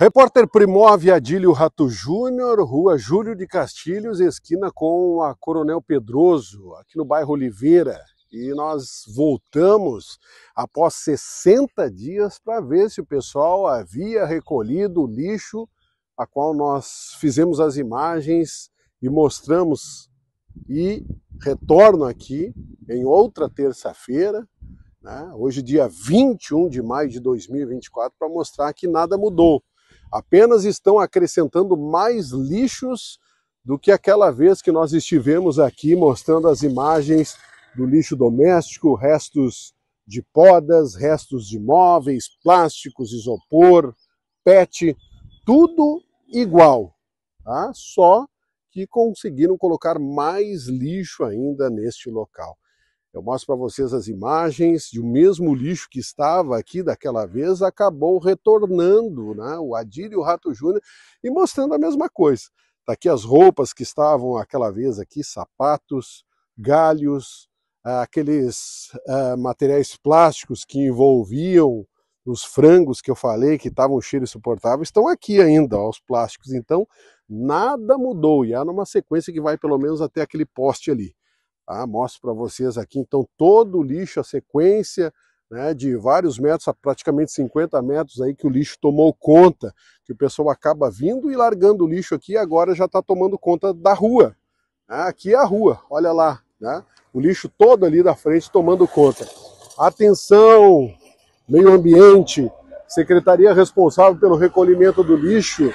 Repórter Primove Adílio Rato Júnior, rua Júlio de Castilhos, esquina com a Coronel Pedroso, aqui no bairro Oliveira. E nós voltamos após 60 dias para ver se o pessoal havia recolhido o lixo, a qual nós fizemos as imagens e mostramos. E retorno aqui em outra terça-feira, né? hoje dia 21 de maio de 2024, para mostrar que nada mudou apenas estão acrescentando mais lixos do que aquela vez que nós estivemos aqui mostrando as imagens do lixo doméstico, restos de podas, restos de móveis, plásticos, isopor, PET, tudo igual, tá? Só que conseguiram colocar mais lixo ainda neste local. Eu mostro para vocês as imagens de o mesmo lixo que estava aqui daquela vez, acabou retornando, né? o Adir e o Rato Júnior, e mostrando a mesma coisa. Está aqui as roupas que estavam aquela vez aqui, sapatos, galhos, ah, aqueles uh, materiais plásticos que envolviam os frangos que eu falei que estavam um cheiro insuportável, estão aqui ainda, ó, os plásticos. Então, nada mudou e há numa sequência que vai pelo menos até aquele poste ali. Tá? Mostro para vocês aqui, então, todo o lixo, a sequência né, de vários metros, a praticamente 50 metros aí que o lixo tomou conta, que o pessoal acaba vindo e largando o lixo aqui e agora já está tomando conta da rua. Né? Aqui é a rua, olha lá, né? o lixo todo ali da frente tomando conta. Atenção, meio ambiente, secretaria responsável pelo recolhimento do lixo,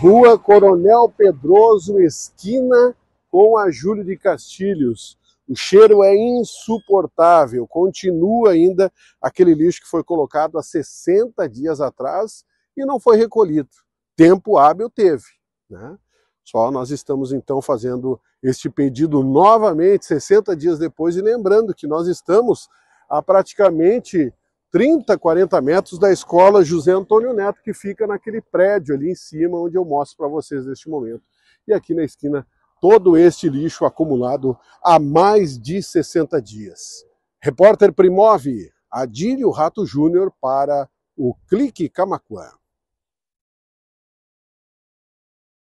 Rua Coronel Pedroso, esquina com a Júlio de Castilhos. O cheiro é insuportável, continua ainda aquele lixo que foi colocado há 60 dias atrás e não foi recolhido. Tempo hábil teve, né? Só nós estamos então fazendo este pedido novamente 60 dias depois e lembrando que nós estamos a praticamente 30, 40 metros da escola José Antônio Neto, que fica naquele prédio ali em cima onde eu mostro para vocês neste momento. E aqui na esquina todo este lixo acumulado há mais de 60 dias. Repórter Primove, Adílio Rato Júnior para o Clique Camacuã.